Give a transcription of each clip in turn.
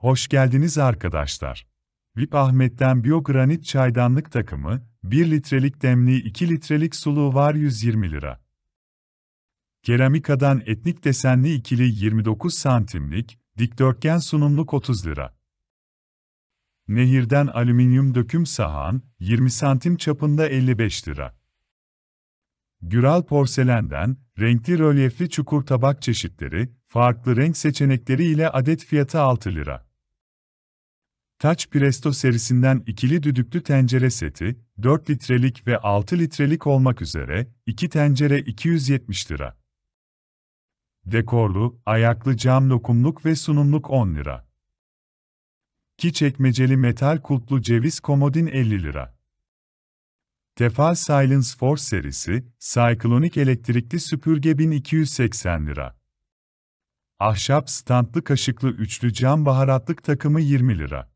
Hoş geldiniz arkadaşlar. VIP Ahmet'ten Biyogranit çaydanlık takımı, 1 litrelik demli 2 litrelik suluğu var 120 lira. Keramikadan etnik desenli ikili 29 santimlik, dikdörtgen sunumluk 30 lira. Nehirden alüminyum döküm sahan, 20 santim çapında 55 lira. Güral porselenden, renkli rölyefli çukur tabak çeşitleri, farklı renk seçenekleri ile adet fiyatı 6 lira. Touch Presto serisinden ikili düdüklü tencere seti, 4 litrelik ve 6 litrelik olmak üzere, 2 tencere 270 lira. Dekorlu, ayaklı cam lokumluk ve sunumluk 10 lira. Ki çekmeceli metal kulplu ceviz komodin 50 lira. Tefal Silence Force serisi, Cyclonic elektrikli süpürge 1280 lira. Ahşap standlı kaşıklı üçlü cam baharatlık takımı 20 lira.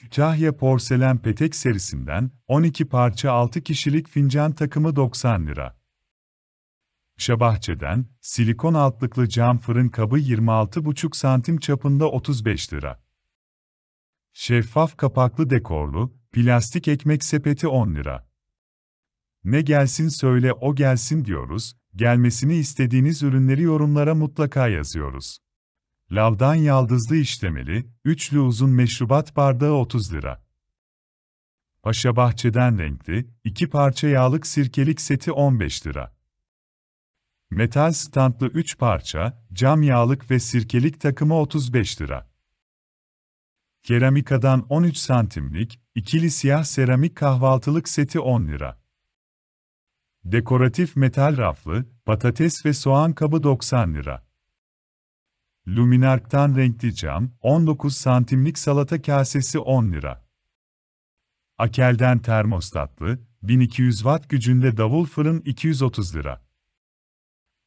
Kütahya Porselen Petek serisinden 12 parça 6 kişilik fincan takımı 90 lira. Şabahçe'den silikon altlıklı cam fırın kabı 26,5 santim çapında 35 lira. Şeffaf kapaklı dekorlu plastik ekmek sepeti 10 lira. Ne gelsin söyle o gelsin diyoruz, gelmesini istediğiniz ürünleri yorumlara mutlaka yazıyoruz. Lavdan yaldızlı işlemeli, üçlü uzun meşrubat bardağı 30 lira. Paşa Bahçe'den renkli, iki parça yağlık sirkelik seti 15 lira. Metal standlı 3 parça, cam yağlık ve sirkelik takımı 35 lira. Keramikadan 13 santimlik, ikili siyah seramik kahvaltılık seti 10 lira. Dekoratif metal raflı, patates ve soğan kabı 90 lira. Luminark'tan renkli cam, 19 santimlik salata kasesi 10 lira. Akel'den termostatlı, 1200 watt gücünde davul fırın 230 lira.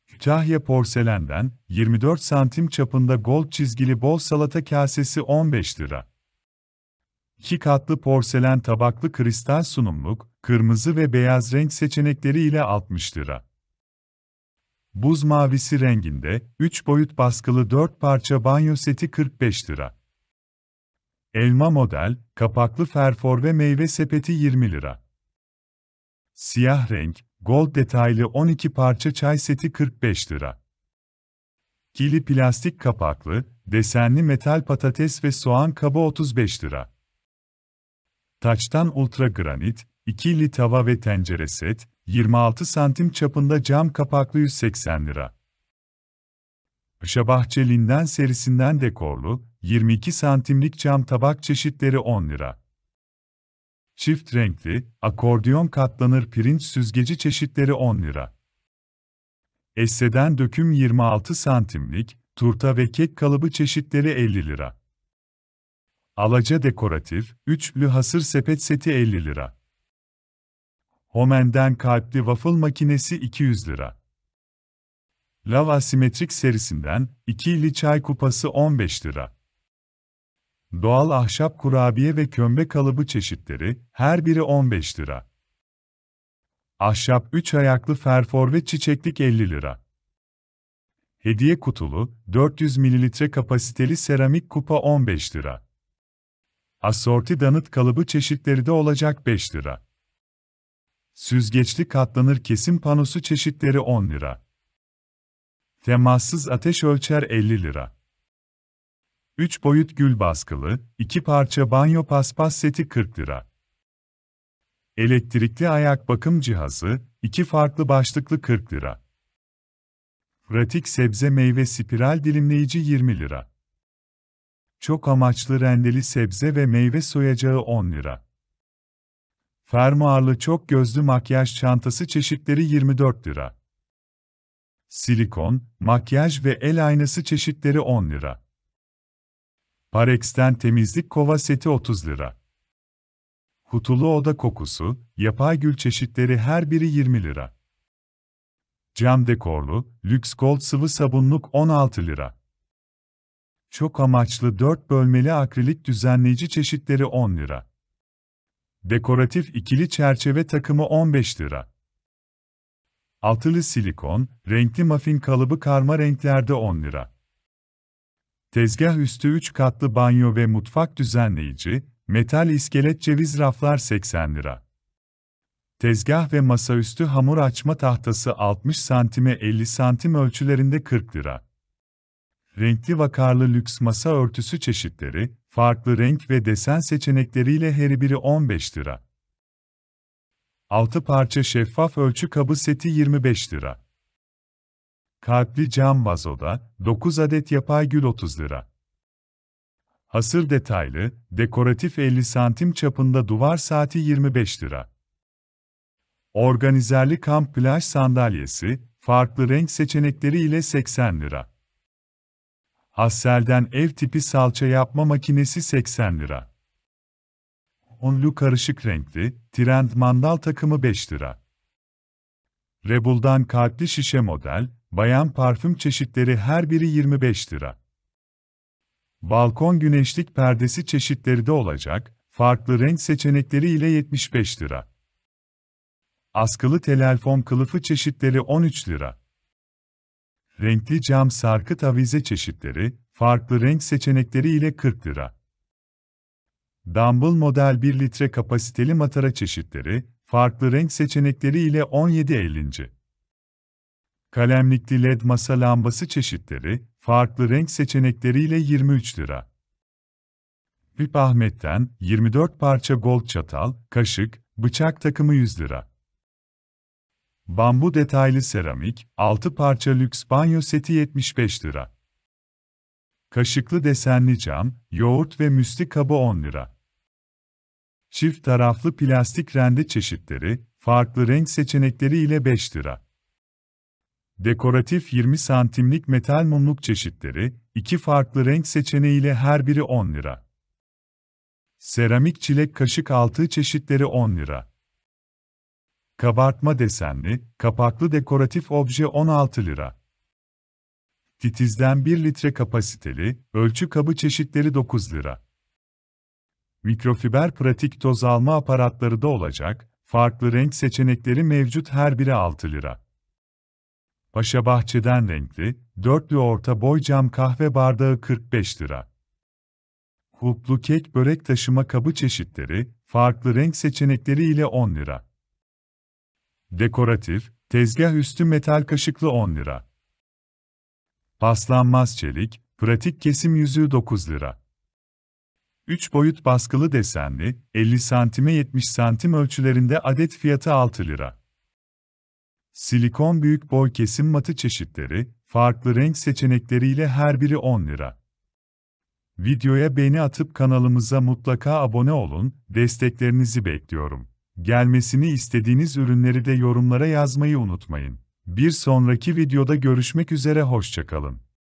Kütahya porselenden, 24 santim çapında gold çizgili bol salata kasesi 15 lira. İki katlı porselen tabaklı kristal sunumluk, kırmızı ve beyaz renk seçenekleri ile 60 lira. Buz mavisi renginde, 3 boyut baskılı 4 parça banyo seti 45 lira. Elma model, kapaklı ferfor ve meyve sepeti 20 lira. Siyah renk, gold detaylı 12 parça çay seti 45 lira. Kili plastik kapaklı, desenli metal patates ve soğan kabı 35 lira. Taçtan ultra granit, ikili tava ve tencere set, 26 santim çapında cam kapaklı 180 lira. Şabahçe linden serisinden dekorlu, 22 santimlik cam tabak çeşitleri 10 lira. Çift renkli, akordiyon katlanır pirinç süzgeci çeşitleri 10 lira. Esseden döküm 26 santimlik, turta ve kek kalıbı çeşitleri 50 lira. Alaca dekoratif, üçlü hasır sepet seti 50 lira. Homen'den kalpli waffle makinesi 200 lira. Lav asimetrik serisinden 2 ili çay kupası 15 lira. Doğal ahşap kurabiye ve kömbe kalıbı çeşitleri her biri 15 lira. Ahşap 3 ayaklı ferfor ve çiçeklik 50 lira. Hediye kutulu 400 ml kapasiteli seramik kupa 15 lira. Assorti danıt kalıbı çeşitleri de olacak 5 lira. Süzgeçli katlanır kesim panosu çeşitleri 10 lira. Temassız ateş ölçer 50 lira. 3 boyut gül baskılı, 2 parça banyo paspas seti 40 lira. Elektrikli ayak bakım cihazı, 2 farklı başlıklı 40 lira. Pratik sebze meyve spiral dilimleyici 20 lira. Çok amaçlı rendeli sebze ve meyve soyacağı 10 lira. Fermuarlı çok gözlü makyaj çantası çeşitleri 24 lira. Silikon, makyaj ve el aynası çeşitleri 10 lira. Parex'ten temizlik kova seti 30 lira. Kutulu oda kokusu, yapay gül çeşitleri her biri 20 lira. Cam dekorlu, lüks gold sıvı sabunluk 16 lira. Çok amaçlı 4 bölmeli akrilik düzenleyici çeşitleri 10 lira. Dekoratif ikili çerçeve takımı 15 lira. Altılı silikon, renkli muffin kalıbı karma renklerde 10 lira. Tezgah üstü 3 katlı banyo ve mutfak düzenleyici, metal iskelet ceviz raflar 80 lira. Tezgah ve masaüstü hamur açma tahtası 60 santime 50 santim ölçülerinde 40 lira. Renkli vakarlı lüks masa örtüsü çeşitleri, Farklı renk ve desen seçenekleriyle her biri 15 lira. 6 parça şeffaf ölçü kabı seti 25 lira. Kalpli cam vazoda 9 adet yapay gül 30 lira. Hasır detaylı, dekoratif 50 santim çapında duvar saati 25 lira. Organizerli kamp plaj sandalyesi, farklı renk seçenekleri ile 80 lira. Hassel'den ev tipi salça yapma makinesi 80 lira. Onlu karışık renkli, trend mandal takımı 5 lira. Rebul'dan kalpli şişe model, bayan parfüm çeşitleri her biri 25 lira. Balkon güneşlik perdesi çeşitleri de olacak, farklı renk seçenekleri ile 75 lira. Askılı telefon kılıfı çeşitleri 13 lira. Renkli cam sarkıt avize çeşitleri, farklı renk seçenekleri ile 40 lira. Dumble model 1 litre kapasiteli matara çeşitleri, farklı renk seçenekleri ile 17.50. Kalemlikli led masa lambası çeşitleri, farklı renk seçenekleri ile 23 lira. Vip Ahmet'ten 24 parça gold çatal, kaşık, bıçak takımı 100 lira. Bambu detaylı seramik, 6 parça lüks banyo seti 75 lira. Kaşıklı desenli cam, yoğurt ve müsli kabı 10 lira. Çift taraflı plastik rende çeşitleri, farklı renk seçenekleri ile 5 lira. Dekoratif 20 santimlik metal mumluk çeşitleri, iki farklı renk seçeneği ile her biri 10 lira. Seramik çilek kaşık altı çeşitleri 10 lira. Kabartma desenli, kapaklı dekoratif obje 16 lira. Titizden 1 litre kapasiteli, ölçü kabı çeşitleri 9 lira. Mikrofiber pratik toz alma aparatları da olacak, farklı renk seçenekleri mevcut her biri 6 lira. Paşa Bahçe'den renkli, dörtlü orta boy cam kahve bardağı 45 lira. Huplu kek börek taşıma kabı çeşitleri, farklı renk seçenekleri ile 10 lira. Dekoratif, tezgah üstü metal kaşıklı 10 lira. Paslanmaz çelik, pratik kesim yüzüğü 9 lira. 3 boyut baskılı desenli, 50 santime 70 santim ölçülerinde adet fiyatı 6 lira. Silikon büyük boy kesim matı çeşitleri, farklı renk seçenekleriyle her biri 10 lira. Videoya beğeni atıp kanalımıza mutlaka abone olun, desteklerinizi bekliyorum. Gelmesini istediğiniz ürünleri de yorumlara yazmayı unutmayın. Bir sonraki videoda görüşmek üzere hoşçakalın.